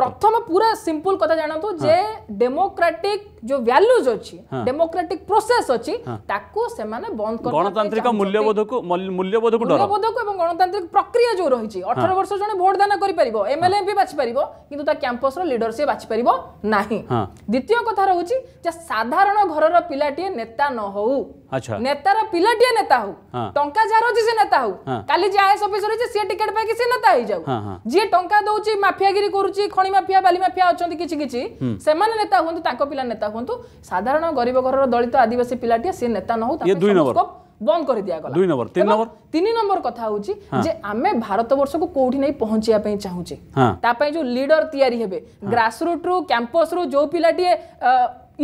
প্রথম পুরা সিম্পল কথা জানতো যে ডেমোক্রাটিক যে ভ্যালুজ অছি ডেমোক্রাটিক প্রসেস অছি তাকু সেমানে বন্ধ কর গণতান্ত্রিক মূল্যবোধকু মূল্যবোধকু ডর মূল্যবোধকু এবং গণতান্ত্রিক প্রক্রিয়া যে রহিছি 18 বর্ষ জনে ভোট দান করি পারিবো এমএলএ এমপি বাছি পারিবো কিন্তু তা ক্যাম্পাস র লিডর সে বাছি পারিবো নাহি দ্বিতীয় কথা রহুছি যে সাধারণ ঘরর পিলাটিয়ে নেতা ন হউ আচ্ছা নেতার পিলাটিয়ে নেতা হউ টঙ্কা যার হচ্ছে সে নেতা হউ কালি যে আইএস অফিসার হচ্ছে সে টিকেট পাইকি সে নেতা হই যাও যে টঙ্কা দউছি মাফিয়াগিরি করুছি খনি মাফিয়া বালি মাফিয়া অনেক কিছু কিছু সে নেতা হুম তাঁর পিলা নেতা হুম সাধারণ গরিব ঘরর দলিত আদিবাসী পিলাটিয়ে সে নেতা নহু তাকে বন্ধ করে দিয়াগলা দুই নম্বর তিন নম্বর তিন নম্বর কথা হচ্ছে যে আমি ভারতবর্ষকে কোটি নাই পৌঁছিয়া পাই চাহুছে তা পাই যে লিডর তৈরি হবে গ্রাসরুট রু ক্যাম্পস রু যে পিলাটিয়ে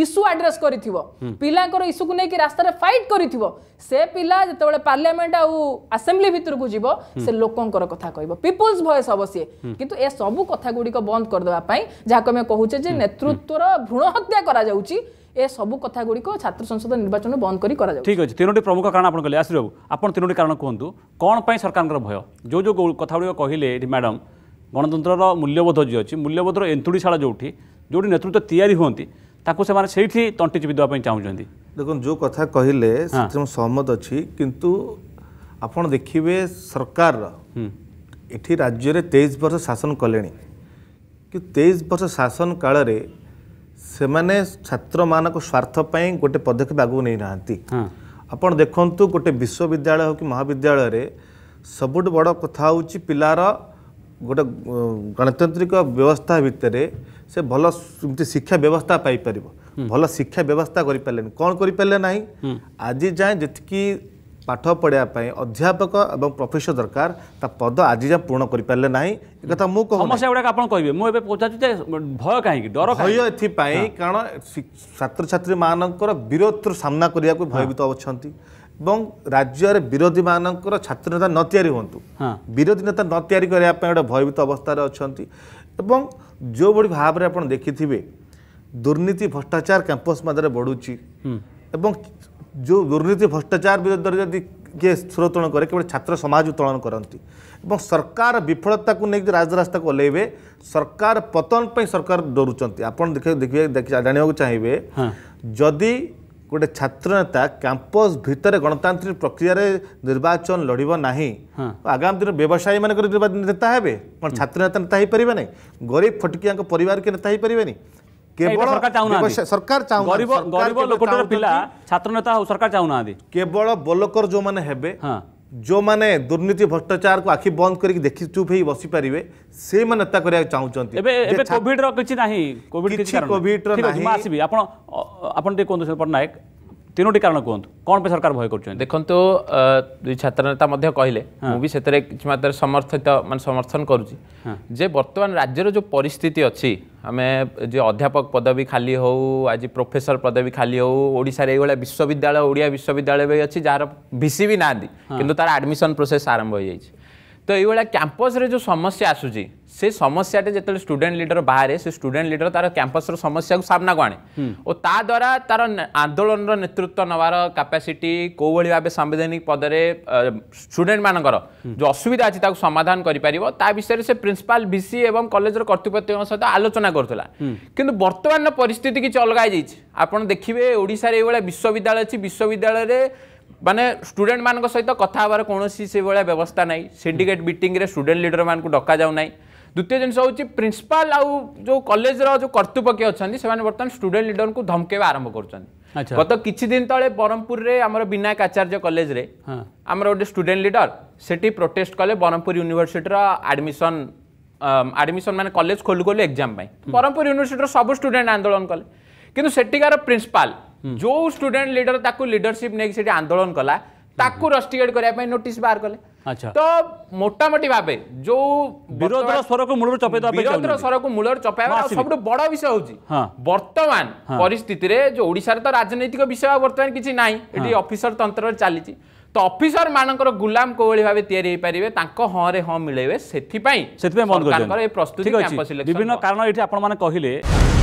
ଇସୁ ଆଡ୍ରେସ୍ କରିଥିବ ପିଲାଙ୍କର ଇସୁକୁ ନେଇକି ରାସ୍ତାରେ ଫାଇଟ୍ କରିଥିବ ସେ ପିଲା ଯେତେବେଳେ ପାର୍ଲିଆମେଣ୍ଟ ଆଉ ଆସେମ୍ବ୍ଲି ଭିତରକୁ ଯିବ ସେ ଲୋକଙ୍କର କଥା କହିବ ପିପୁଲ୍ସ ଭଏସ୍ ହବ ସିଏ କିନ୍ତୁ ଏ ସବୁ କଥା ଗୁଡ଼ିକ ବନ୍ଦ କରିଦେବା ପାଇଁ ଯାହାକୁ ଆମେ କହୁଛେ ଯେ ନେତୃତ୍ୱର ଭ୍ରୂଣ ହତ୍ୟା କରାଯାଉଛି ଏ ସବୁ କଥା ଗୁଡ଼ିକ ଛାତ୍ର ସଂସଦ ନିର୍ବାଚନ ବନ୍ଦ କରି କରାଯାଉ ଠିକ୍ ଅଛି ତିନୋଟି ପ୍ରମୁଖ କାରଣ ଆପଣ କହିଲେ ଆଶ୍ରୀ ବାବୁ ଆପଣ ତିନୋଟି କାରଣ କୁହନ୍ତୁ କ'ଣ ପାଇଁ ସରକାରଙ୍କର ଭୟ ଯେଉଁ ଯେଉଁ କଥା ଗୁଡ଼ିକ କହିଲେ ଏଠି ମ୍ୟାଡ଼ାମ ଗଣତନ୍ତ୍ରର ମୂଲ୍ୟବୋଧ ଯିଏ ଅଛି ମୂଲ୍ୟବୋଧର ଏନ୍ତୁଡ଼ିଶାଳ ଯେଉଁଠି ଯେଉଁଠି ନେତୃତ୍ୱ ତିଆରି ହୁଅନ୍ତି ତାକୁ ସେମାନେ ସେଇଠି ତଣ୍ଟି ଚିପି ଦେବା ପାଇଁ ଚାହୁଁଛନ୍ତି ଦେଖନ୍ତୁ ଯେଉଁ କଥା କହିଲେ ସେଥିରେ ମୁଁ ସହମତ ଅଛି କିନ୍ତୁ ଆପଣ ଦେଖିବେ ସରକାର ଏଠି ରାଜ୍ୟରେ ତେଇଶ ବର୍ଷ ଶାସନ କଲେଣି କି ତେଇଶ ବର୍ଷ ଶାସନ କାଳରେ ସେମାନେ ଛାତ୍ରମାନଙ୍କ ସ୍ୱାର୍ଥ ପାଇଁ ଗୋଟେ ପଦକ୍ଷେପ ଆଗକୁ ନେଇନାହାନ୍ତି ଆପଣ ଦେଖନ୍ତୁ ଗୋଟେ ବିଶ୍ୱବିଦ୍ୟାଳୟ ହେଉ କି ମହାବିଦ୍ୟାଳୟରେ ସବୁଠୁ ବଡ଼ କଥା ହେଉଛି ପିଲାର ଗୋଟେ ଗଣତାନ୍ତ୍ରିକ ବ୍ୟବସ୍ଥା ଭିତରେ ସେ ଭଲ ଏମିତି ଶିକ୍ଷା ବ୍ୟବସ୍ଥା ପାଇପାରିବ ଭଲ ଶିକ୍ଷା ବ୍ୟବସ୍ଥା କରିପାରିଲେନି କ'ଣ କରିପାରିଲେ ନାହିଁ ଆଜି ଯାଏଁ ଯେତିକି ପାଠ ପଢ଼ିବା ପାଇଁ ଅଧ୍ୟାପକ ଏବଂ ପ୍ରଫେସର ଦରକାର ତା ପଦ ଆଜି ଯାଏଁ ପୂରଣ କରିପାରିଲେ ନାହିଁ ଏ କଥା ମୁଁ କହୁଛି ସମସ୍ୟା ଗୁଡ଼ାକ ଆପଣ କହିବେ ମୁଁ ଏବେ ପଚାରୁଛି ଯେ ଭୟ କାହିଁକି ଡର ଭୟ ଏଥିପାଇଁ କାରଣ ଛାତ୍ରଛାତ୍ରୀମାନଙ୍କର ବୀରତ୍ୱର ସାମ୍ନା କରିବାକୁ ଭୟଭୀତ ଅଛନ୍ତି एवं राज्य विरोधी म छ नतिरी हौ विरोधी नेता न नति भयभीत अवस्था जो भाव अन्तिभरि भावना देखिथि दुर्नीति भ्रष्टाचार कैंपस क्याम्पस मात्रै जो दुर्नीति भ्रष्टाचार विरुद्ध के स्रोतोलन कर केही छात्र समाज समतोलन कति सरकार विफलता को राज रास्ता को ओहै सरकार पतन पनि सरकार डु जान् चाहिँ जति गोटे छात्र नेता कैंपस भितर गणतांत्रिक प्रक्रिय निर्वाचन लड़ब ना हाँ। आगामी दिन व्यवसायी मानक नेता हे छात्र नेता नेता हो पारे ना गरीब फटकिया पर नेता हो पारे केवल सरकार सरकार केवल बोलकर जो मैंने ଯେଉଁମାନେ ଦୁର୍ନୀତି ଭ୍ରଷ୍ଟାଚାରକୁ ଆଖି ବନ୍ଦ କରିକି ଦେଖି ଚୁପ୍ ହେଇ ବସିପାରିବେ ସେଇମାନେ ନେତା କରିବାକୁ ଚାହୁଁଛନ୍ତି ଏବେ ଏବେ କୋଭିଡର କିଛି ନାହିଁ କୋଭିଡ କିଛି କୋଭିଡର ନାହିଁ ଆସିବି ଆପଣ ଆପଣ ଟିକେ କୁହନ୍ତୁ ପଟ୍ଟନାୟକ ତିନୋଟି କାରଣ କୁହନ୍ତୁ କ'ଣ ପାଇଁ ସରକାର ଭୟ କରୁଛନ୍ତି ଦେଖନ୍ତୁ ଦୁଇ ଛାତ୍ର ନେତା ମଧ୍ୟ କହିଲେ ମୁଁ ବି ସେଥିରେ କିଛି ମାତ୍ରାରେ ସମର୍ଥିତ ମାନେ ସମର୍ଥନ କରୁଛି ଯେ ବର୍ତ୍ତମାନ ରାଜ୍ୟର ଯେଉଁ ପରିସ୍ଥିତି ଅଛି ଆମେ ଯେ ଅଧ୍ୟାପକ ପଦବୀ ଖାଲି ହେଉ ଆଜି ପ୍ରୋଫେସର ପଦବୀ ଖାଲି ହେଉ ଓଡ଼ିଶାରେ ଏଇଭଳିଆ ବିଶ୍ୱବିଦ୍ୟାଳୟ ଓଡ଼ିଆ ବିଶ୍ୱବିଦ୍ୟାଳୟ ବି ଅଛି ଯାହାର ଭି ସି ବି ନାହାନ୍ତି କିନ୍ତୁ ତାର ଆଡ଼ମିସନ୍ ପ୍ରୋସେସ୍ ଆରମ୍ଭ ହୋଇଯାଇଛି ତ ଏଇଭଳିଆ କ୍ୟାମ୍ପସ୍ରେ ଯେଉଁ ସମସ୍ୟା ଆସୁଛି ସେ ସମସ୍ୟାଟି ଯେତେବେଳେ ଷ୍ଟୁଡେଣ୍ଟ ଲିଡର ବାହାରେ ସେ ଷ୍ଟୁଡେଣ୍ଟ ଲିଡର ତାର କ୍ୟାମ୍ପସର ସମସ୍ୟାକୁ ସାମ୍ନାକୁ ଆଣେ ଓ ତା ଦ୍ୱାରା ତାର ଆନ୍ଦୋଳନର ନେତୃତ୍ୱ ନେବାର କାପାସିଟି କେଉଁଭଳି ଭାବେ ସାମ୍ବିଧାନିକ ପଦରେ ଷ୍ଟୁଡେଣ୍ଟମାନଙ୍କର ଯେଉଁ ଅସୁବିଧା ଅଛି ତାକୁ ସମାଧାନ କରିପାରିବ ତା ବିଷୟରେ ସେ ପ୍ରିନ୍ସିପାଲ ଭିସି ଏବଂ କଲେଜର କର୍ତ୍ତୃପକ୍ଷଙ୍କ ସହିତ ଆଲୋଚନା କରୁଥିଲା କିନ୍ତୁ ବର୍ତ୍ତମାନର ପରିସ୍ଥିତି କିଛି ଅଲଗା ହେଇଯାଇଛି ଆପଣ ଦେଖିବେ ଓଡ଼ିଶାରେ ଏଇଭଳିଆ ବିଶ୍ୱବିଦ୍ୟାଳୟ ଅଛି ବିଶ୍ୱବିଦ୍ୟାଳୟରେ ମାନେ ଷ୍ଟୁଡେଣ୍ଟମାନଙ୍କ ସହିତ କଥା ହେବାର କୌଣସି ସେଭଳିଆ ବ୍ୟବସ୍ଥା ନାହିଁ ସିଣ୍ଡିକେଟ୍ ମିଟିଂରେ ଷ୍ଟୁଡେଣ୍ଟ ଲିଡରମାନଙ୍କୁ ଡକାଯାଉନାହିଁ ଦ୍ୱିତୀୟ ଜିନିଷ ହେଉଛି ପ୍ରିନ୍ସିପାଲ ଆଉ ଯେଉଁ କଲେଜର ଯେଉଁ କର୍ତ୍ତୃପକ୍ଷ ଅଛନ୍ତି ସେମାନେ ବର୍ତ୍ତମାନ ଷ୍ଟୁଡେଣ୍ଟ ଲିଡରଙ୍କୁ ଧମକେଇବା ଆରମ୍ଭ କରୁଛନ୍ତି ଗତ କିଛି ଦିନ ତଳେ ବ୍ରହ୍ମପୁରରେ ଆମର ବିନାୟକ ଆଚାର୍ଯ୍ୟ କଲେଜରେ ଆମର ଗୋଟେ ଷ୍ଟୁଡେଣ୍ଟ ଲିଡର ସେଠି ପ୍ରୋଟେଷ୍ଟ କଲେ ବ୍ରହ୍ମପୁର ୟୁନିଭର୍ସିଟିର ଆଡ଼ମିସନ ଆଡ଼ମିସନ ମାନେ କଲେଜ ଖୋଲୁ ଖୋଲୁ ଏକ୍ଜାମ ପାଇଁ ବ୍ରହ୍ମପୁର ୟୁନିଭର୍ସିଟିର ସବୁ ଷ୍ଟୁଡେଣ୍ଟ ଆନ୍ଦୋଳନ କଲେ କିନ୍ତୁ ସେଠିକାର ପ୍ରିନ୍ସିପାଲ ଯେଉଁ ଷ୍ଟୁଡେଣ୍ଟ ଲିଡର ତାକୁ ଲିଡରସିପ୍ ନେଇକି ସେଠି ଆନ୍ଦୋଳନ କଲା ତାକୁ ରଷ୍ଟିଗେଟ୍ କରିବା ପାଇଁ ନୋଟିସ୍ ବାହାର କଲେ আচ্ছা। তো মোটামুটি ভাবে যে বিরোধ স্বরকু মূলর চপাইবা বিরোধ স্বরকু মূলর চপাইবা সবুঠ বড় বিষয় হচ্ছে বর্তমান পরিস্থিতি যে ওড়িশার তো রাজনৈতিক বিষয় বর্তমান কিছু নাই এটি অফিসর তন্ত্র চালিছি তো অফিসর মানকর গুলাম কোভଳି ভাবে তৈরি হই পারিবে তাঙ্ক হরে হ মিলাইবে সেথিপাই সেথিপাই মন করছেন এই প্রস্তুতি ক্যাম্পাস ইলেকশন বিভিন্ন কারণ এটি আপন মানে কহিলে